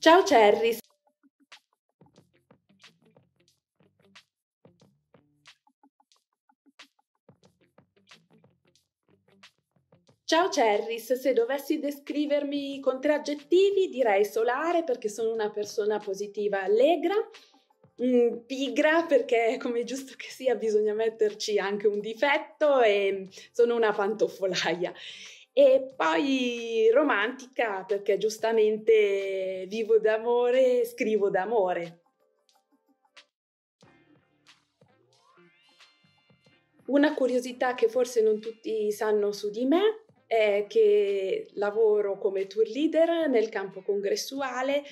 Ciao Cerris! Ciao Cerris, se dovessi descrivermi con tre aggettivi direi solare perché sono una persona positiva, allegra, mm, pigra perché come giusto che sia bisogna metterci anche un difetto e mm, sono una pantofolaia. E poi romantica perché giustamente vivo d'amore, scrivo d'amore. Una curiosità che forse non tutti sanno su di me è che lavoro come tour leader nel campo congressuale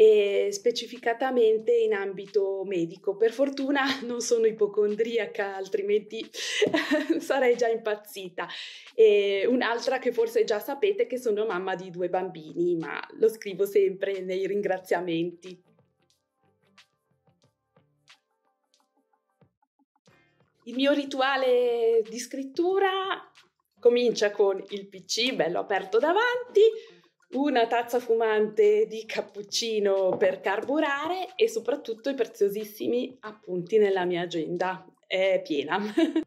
e specificatamente in ambito medico. Per fortuna non sono ipocondriaca, altrimenti sarei già impazzita. E un'altra che forse già sapete che sono mamma di due bambini, ma lo scrivo sempre nei ringraziamenti. Il mio rituale di scrittura comincia con il PC bello aperto davanti, una tazza fumante di cappuccino per carburare e soprattutto i preziosissimi appunti nella mia agenda. È piena.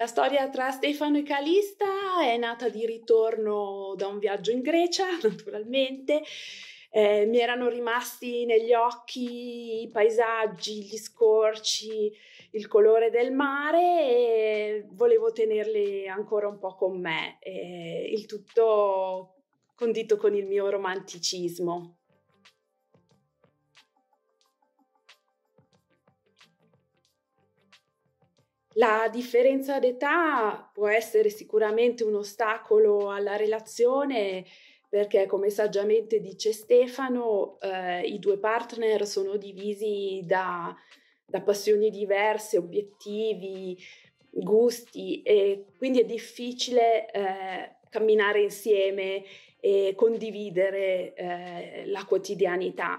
La storia tra Stefano e Calista è nata di ritorno da un viaggio in Grecia, naturalmente. Eh, mi erano rimasti negli occhi i paesaggi, gli scorci, il colore del mare e volevo tenerli ancora un po' con me, e il tutto condito con il mio romanticismo. La differenza d'età può essere sicuramente un ostacolo alla relazione perché, come saggiamente dice Stefano, eh, i due partner sono divisi da da passioni diverse, obiettivi, gusti e quindi è difficile eh, camminare insieme e condividere eh, la quotidianità.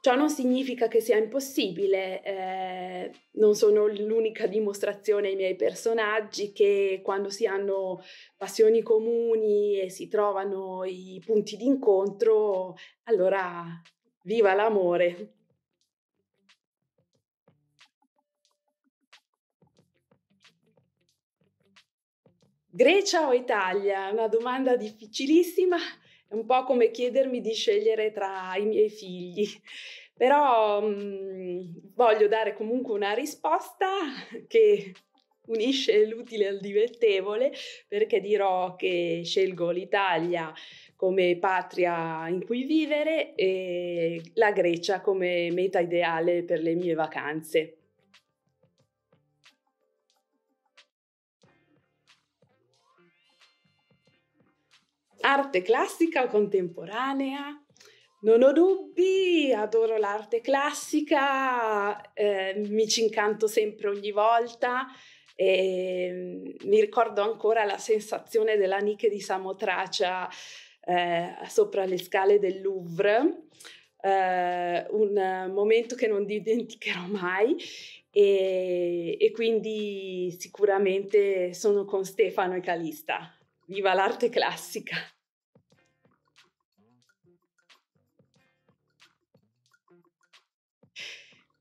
Ciò non significa che sia impossibile, eh, non sono l'unica dimostrazione ai miei personaggi che quando si hanno passioni comuni e si trovano i punti d'incontro, allora viva l'amore! Grecia o Italia? Una domanda difficilissima, è un po' come chiedermi di scegliere tra i miei figli, però mh, mm, voglio dare comunque una risposta che unisce l'utile al dilettevole perché dirò che scelgo l'Italia come patria in cui vivere e la Grecia come meta ideale per le mie vacanze. Arte classica o contemporanea? Non ho dubbi, adoro l'arte classica, eh, mi ci incanto sempre ogni volta. E ehm, mi ricordo ancora la sensazione della nicchia di Samotracia eh, sopra le scale del Louvre, eh, un momento che non dimenticherò mai. E, e quindi sicuramente sono con Stefano e Calista. Viva l'arte classica!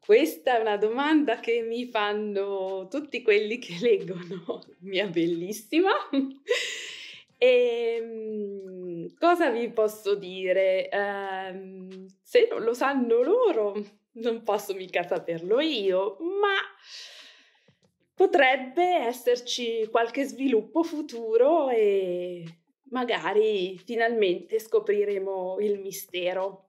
Questa è una domanda che mi fanno tutti quelli che leggono Mia Bellissima. e ehm, cosa vi posso dire? Um, se non lo sanno loro, non posso mica saperlo io, ma potrebbe esserci qualche sviluppo futuro e magari finalmente scopriremo il mistero.